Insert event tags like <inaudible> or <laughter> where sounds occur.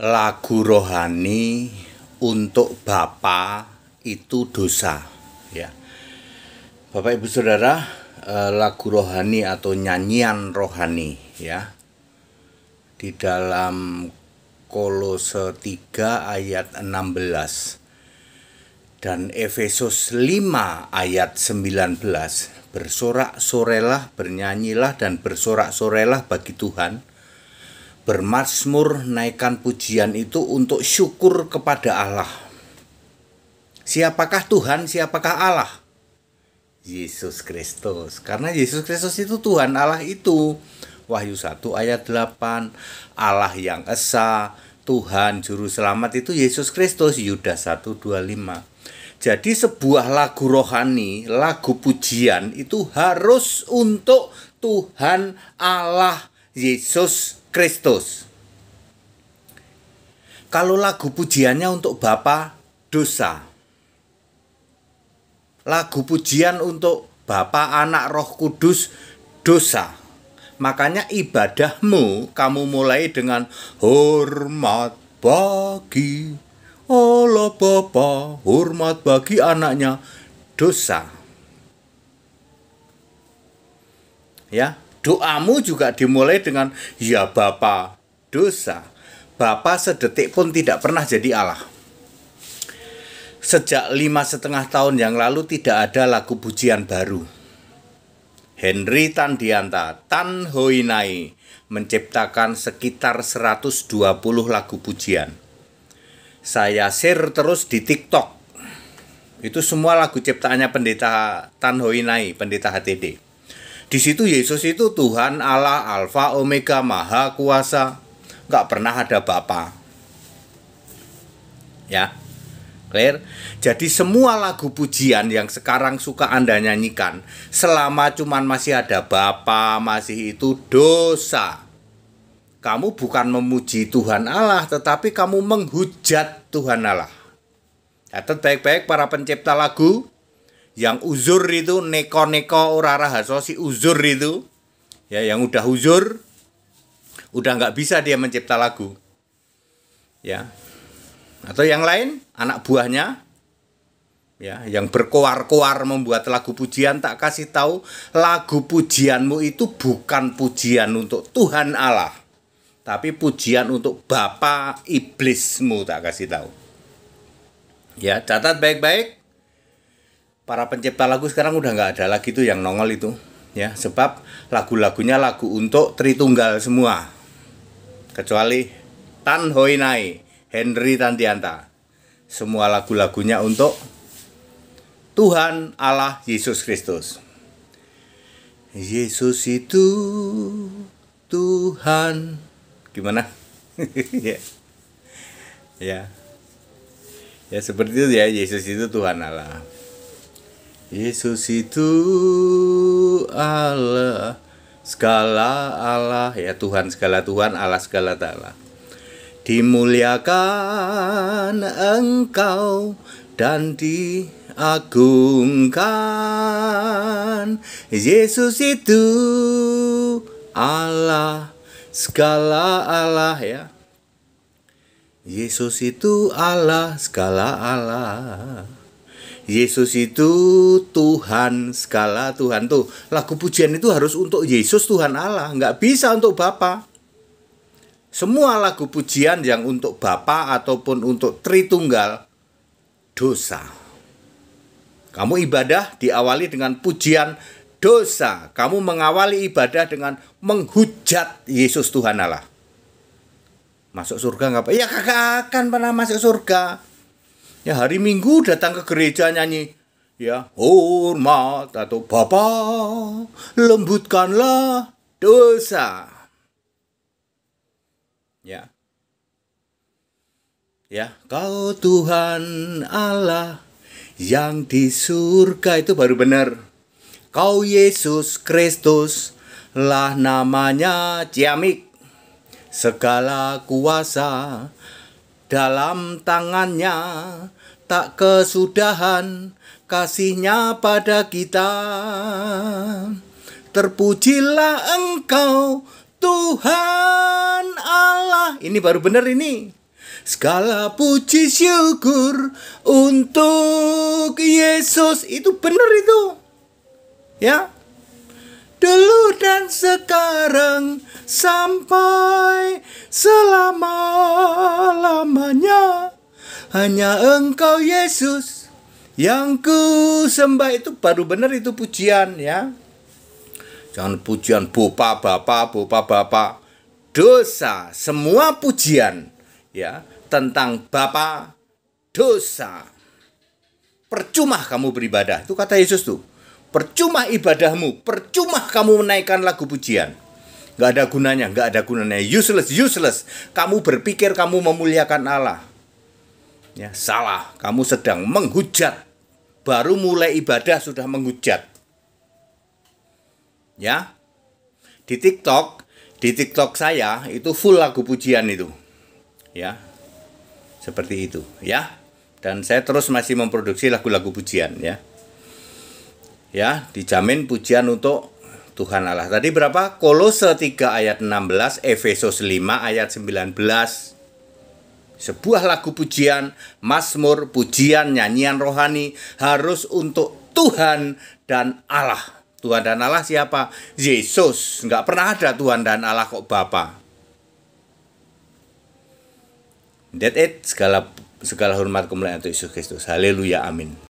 lagu rohani untuk Bapa itu dosa ya. Bapak Ibu Saudara, eh, lagu rohani atau nyanyian rohani ya. Di dalam Kolose 3 ayat 16 dan Efesus 5 ayat 19 bersorak-sorelah bernyanyilah dan bersorak-sorelah bagi Tuhan bermasmur naikkan pujian itu untuk syukur kepada Allah. Siapakah Tuhan, siapakah Allah? Yesus Kristus. Karena Yesus Kristus itu Tuhan Allah itu. Wahyu 1 ayat 8. Allah yang esa, Tuhan juru selamat itu Yesus Kristus. Yudas lima. Jadi sebuah lagu rohani, lagu pujian itu harus untuk Tuhan Allah Yesus Kristus. Kalau lagu pujiannya untuk Bapa dosa. Lagu pujian untuk Bapa Anak Roh Kudus dosa. Makanya ibadahmu kamu mulai dengan hormat bagi Allah Bapa, hormat bagi anaknya dosa. Ya, Doamu juga dimulai dengan ya bapak dosa. bapak sedetik pun tidak pernah jadi Allah. Sejak lima setengah tahun yang lalu tidak ada lagu pujian baru. Henry Tandianta, Tan Hoinai, menciptakan sekitar 120 lagu pujian. Saya share terus di TikTok. Itu semua lagu ciptaannya pendeta Tan Hoinai, pendeta HTD. Di situ Yesus itu Tuhan Allah Alfa Omega Maha Kuasa. Gak pernah ada Bapa. Ya. Clear? Jadi semua lagu pujian yang sekarang suka Anda nyanyikan selama cuman masih ada Bapa, masih itu dosa. Kamu bukan memuji Tuhan Allah, tetapi kamu menghujat Tuhan Allah. Catat baik-baik para pencipta lagu, yang uzur itu neko-neko ora rahaso si uzur itu ya yang udah uzur udah nggak bisa dia mencipta lagu ya atau yang lain anak buahnya ya yang berkoar-koar membuat lagu pujian tak kasih tahu lagu pujianmu itu bukan pujian untuk Tuhan Allah tapi pujian untuk bapa iblismu tak kasih tahu ya catat baik-baik para pencipta lagu sekarang udah nggak ada lagi tuh yang nongol itu ya sebab lagu-lagunya lagu untuk Tritunggal semua kecuali Tan Hoi Nai Henry Tantianta semua lagu-lagunya untuk Tuhan Allah Yesus Kristus Yesus itu Tuhan gimana <laughs> ya ya ya seperti itu ya Yesus itu Tuhan Allah Yesus itu Allah segala Allah ya Tuhan segala Tuhan Allah segala Ta'ala dimuliakan engkau dan diagungkan Yesus itu Allah segala Allah ya Yesus itu Allah segala Allah Yesus itu Tuhan segala Tuhan tuh lagu pujian itu harus untuk Yesus Tuhan Allah nggak bisa untuk Bapa semua lagu pujian yang untuk Bapa ataupun untuk Tritunggal dosa kamu ibadah diawali dengan pujian dosa kamu mengawali ibadah dengan menghujat Yesus Tuhan Allah masuk surga nggak apa ya kakak akan pernah masuk surga Ya hari Minggu datang ke gereja nyanyi ya hormat atau Bapa lembutkanlah dosa. Ya. Ya, kau Tuhan Allah yang di surga itu baru benar. Kau Yesus Kristus lah namanya ciamik. Segala kuasa dalam tangannya tak kesudahan kasihnya pada kita terpujilah engkau Tuhan Allah ini baru benar ini segala puji syukur untuk Yesus itu benar itu ya dulu dan sekarang sampai selama-lamanya hanya engkau Yesus yang ku sembah itu baru benar itu pujian ya jangan pujian bopa bapak bopa bapak dosa semua pujian ya tentang bapak dosa percuma kamu beribadah itu kata Yesus tuh Percuma ibadahmu, percuma kamu menaikkan lagu pujian. Gak ada gunanya, gak ada gunanya. Useless, useless. Kamu berpikir kamu memuliakan Allah. Ya, salah. Kamu sedang menghujat. Baru mulai ibadah sudah menghujat. Ya. Di TikTok, di TikTok saya itu full lagu pujian itu. Ya. Seperti itu, ya. Dan saya terus masih memproduksi lagu-lagu pujian, ya ya dijamin pujian untuk Tuhan Allah. Tadi berapa? Kolose 3 ayat 16, Efesus 5 ayat 19. Sebuah lagu pujian, mazmur, pujian, nyanyian rohani harus untuk Tuhan dan Allah. Tuhan dan Allah siapa? Yesus. Nggak pernah ada Tuhan dan Allah kok Bapa. That it. Segala segala hormat kemuliaan untuk Yesus Kristus. Haleluya. Amin.